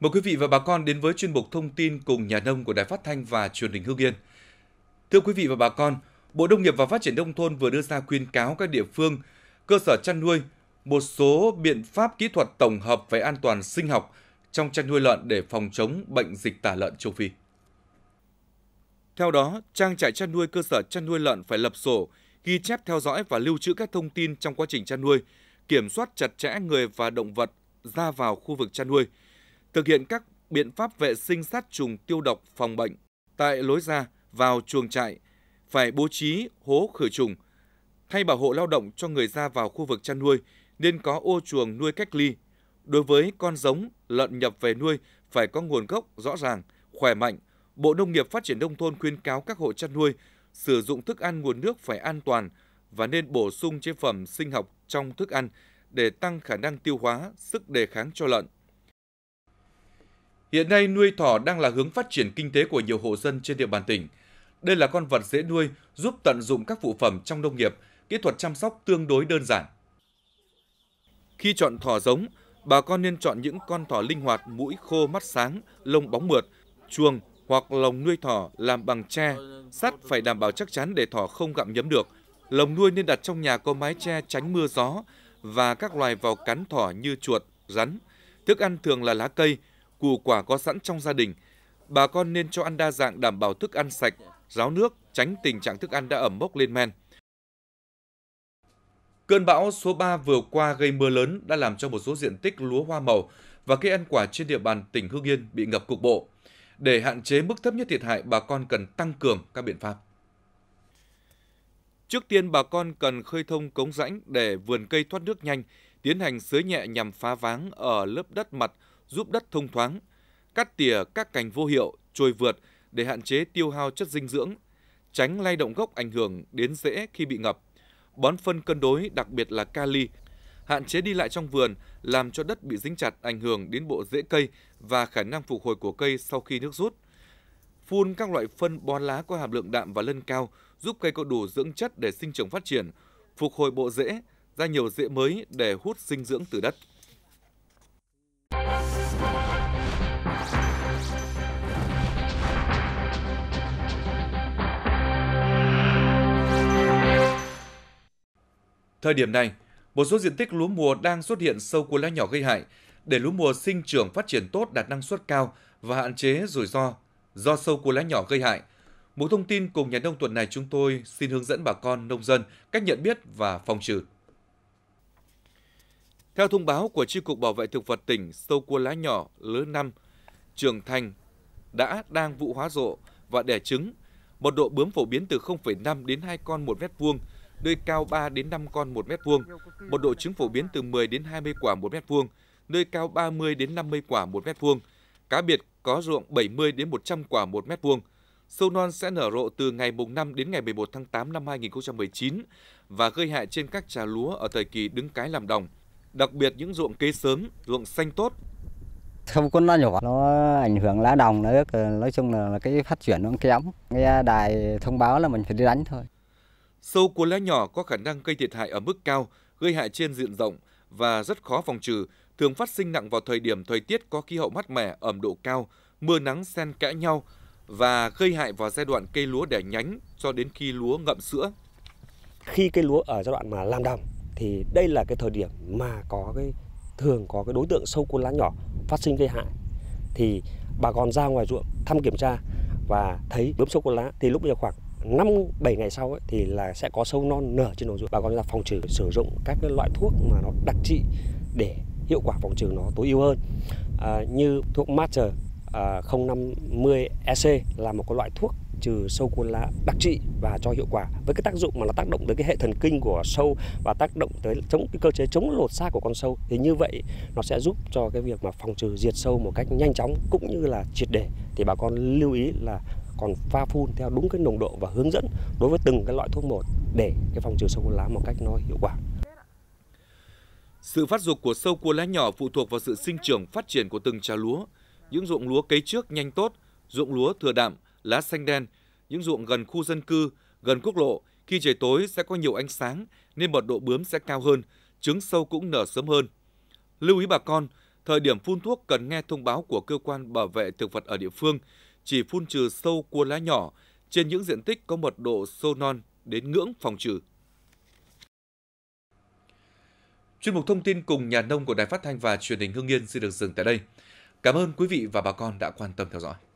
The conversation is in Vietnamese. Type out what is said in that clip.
Mời quý vị và bà con đến với chuyên mục thông tin cùng nhà nông của Đài Phát thanh và Truyền hình Hưng Yên. Thưa quý vị và bà con, Bộ Nông nghiệp và Phát triển nông thôn vừa đưa ra khuyên cáo các địa phương, cơ sở chăn nuôi một số biện pháp kỹ thuật tổng hợp về an toàn sinh học trong chăn nuôi lợn để phòng chống bệnh dịch tả lợn châu Phi. Theo đó, trang trại chăn nuôi cơ sở chăn nuôi lợn phải lập sổ, ghi chép theo dõi và lưu trữ các thông tin trong quá trình chăn nuôi, kiểm soát chặt chẽ người và động vật ra vào khu vực chăn nuôi – thực hiện các biện pháp vệ sinh sát trùng tiêu độc phòng bệnh tại lối ra vào chuồng trại, phải bố trí hố khử trùng, thay bảo hộ lao động cho người ra vào khu vực chăn nuôi nên có ô chuồng nuôi cách ly. Đối với con giống, lợn nhập về nuôi phải có nguồn gốc rõ ràng, khỏe mạnh. Bộ Nông nghiệp Phát triển Nông thôn khuyên cáo các hộ chăn nuôi sử dụng thức ăn nguồn nước phải an toàn và nên bổ sung chế phẩm sinh học trong thức ăn để tăng khả năng tiêu hóa, sức đề kháng cho lợn. Hiện nay nuôi thỏ đang là hướng phát triển kinh tế của nhiều hộ dân trên địa bàn tỉnh. Đây là con vật dễ nuôi, giúp tận dụng các phụ phẩm trong nông nghiệp, kỹ thuật chăm sóc tương đối đơn giản. Khi chọn thỏ giống, bà con nên chọn những con thỏ linh hoạt, mũi khô mắt sáng, lông bóng mượt, chuồng hoặc lồng nuôi thỏ làm bằng tre, sắt phải đảm bảo chắc chắn để thỏ không gặm nhấm được. Lồng nuôi nên đặt trong nhà có mái tre tránh mưa gió và các loài vào cắn thỏ như chuột, rắn. Thức ăn thường là lá cây, củ quả có sẵn trong gia đình. Bà con nên cho ăn đa dạng đảm bảo thức ăn sạch, ráo nước, tránh tình trạng thức ăn đã ẩm mốc lên men. Cơn bão số 3 vừa qua gây mưa lớn đã làm cho một số diện tích lúa hoa màu và cây ăn quả trên địa bàn tỉnh Hưng Yên bị ngập cục bộ. Để hạn chế mức thấp nhất thiệt hại, bà con cần tăng cường các biện pháp. Trước tiên, bà con cần khơi thông cống rãnh để vườn cây thoát nước nhanh, tiến hành sới nhẹ nhằm phá váng ở lớp đất mặt giúp đất thông thoáng, cắt tỉa các cành vô hiệu, trôi vượt để hạn chế tiêu hao chất dinh dưỡng, tránh lay động gốc ảnh hưởng đến rễ khi bị ngập. Bón phân cân đối, đặc biệt là kali, hạn chế đi lại trong vườn làm cho đất bị dính chặt ảnh hưởng đến bộ rễ cây và khả năng phục hồi của cây sau khi nước rút. Phun các loại phân bón lá có hàm lượng đạm và lân cao giúp cây có đủ dưỡng chất để sinh trưởng phát triển, phục hồi bộ rễ, ra nhiều rễ mới để hút dinh dưỡng từ đất. Thời điểm này, một số diện tích lúa mùa đang xuất hiện sâu cua lá nhỏ gây hại, để lúa mùa sinh trưởng phát triển tốt đạt năng suất cao và hạn chế rủi ro do sâu cua lá nhỏ gây hại. Một thông tin cùng nhà nông tuần này chúng tôi xin hướng dẫn bà con nông dân cách nhận biết và phòng trừ. Theo thông báo của Tri Cục Bảo vệ Thực vật tỉnh, sâu cua lá nhỏ lứa năm trưởng thành đã đang vụ hóa rộ và đẻ trứng. Mật độ bướm phổ biến từ 0,5 đến 2 con một mét vuông, nơi cao 3 đến 5 con 1 mét vuông, mật độ trứng phổ biến từ 10 đến 20 quả 1 mét vuông, nơi cao 30 đến 50 quả 1 mét vuông. Cá biệt có ruộng 70 đến 100 quả 1 mét vuông. Sâu non sẽ nở rộ từ ngày mùng 5 đến ngày 11 tháng 8 năm 2019 và gây hại trên các trà lúa ở thời kỳ đứng cái làm đồng, đặc biệt những ruộng kế sớm, ruộng xanh tốt. Không có nó nhỏ, nó ảnh hưởng lá đồng nữa, nói chung là cái phát triển nó kém. Nghe đài thông báo là mình phải đi đánh thôi. Sâu cuốn lá nhỏ có khả năng gây thiệt hại ở mức cao, gây hại trên diện rộng và rất khó phòng trừ, thường phát sinh nặng vào thời điểm thời tiết có khí hậu mát mẻ, ẩm độ cao, mưa nắng xen kẽ nhau và gây hại vào giai đoạn cây lúa đẻ nhánh cho đến khi lúa ngậm sữa. Khi cây lúa ở giai đoạn mà làm đồng thì đây là cái thời điểm mà có cái thường có cái đối tượng sâu cuốn lá nhỏ phát sinh gây hại thì bà con ra ngoài ruộng thăm kiểm tra và thấy bướm sâu cuốn lá thì lúc bây giờ khoảng năm bảy ngày sau ấy, thì là sẽ có sâu non nở trên đồng ruộng. Bà con chúng ta phòng trừ sử dụng các cái loại thuốc mà nó đặc trị để hiệu quả phòng trừ nó tối ưu hơn. À, như thuốc Master à, 050 EC là một cái loại thuốc trừ sâu cuốn lá đặc trị và cho hiệu quả với cái tác dụng mà nó tác động tới cái hệ thần kinh của sâu và tác động tới chống cái cơ chế chống lột xác của con sâu thì như vậy nó sẽ giúp cho cái việc mà phòng trừ diệt sâu một cách nhanh chóng cũng như là triệt để thì bà con lưu ý là còn pha phun theo đúng cái nồng độ và hướng dẫn đối với từng cái loại thuốc một để cái phòng trừ sâu cuốn lá một cách nó hiệu quả. Sự phát dục của sâu cuốn lá nhỏ phụ thuộc vào sự sinh trưởng phát triển của từng trà lúa. Những ruộng lúa cấy trước nhanh tốt, ruộng lúa thừa đạm, lá xanh đen, những ruộng gần khu dân cư, gần quốc lộ khi trời tối sẽ có nhiều ánh sáng nên mật độ bướm sẽ cao hơn, trứng sâu cũng nở sớm hơn. Lưu ý bà con, thời điểm phun thuốc cần nghe thông báo của cơ quan bảo vệ thực vật ở địa phương chỉ phun trừ sâu cua lá nhỏ trên những diện tích có mật độ sâu non đến ngưỡng phòng trừ. Chuyên mục thông tin cùng nhà nông của Đài Phát thanh và Truyền hình hương Yên xin được dừng tại đây. Cảm ơn quý vị và bà con đã quan tâm theo dõi.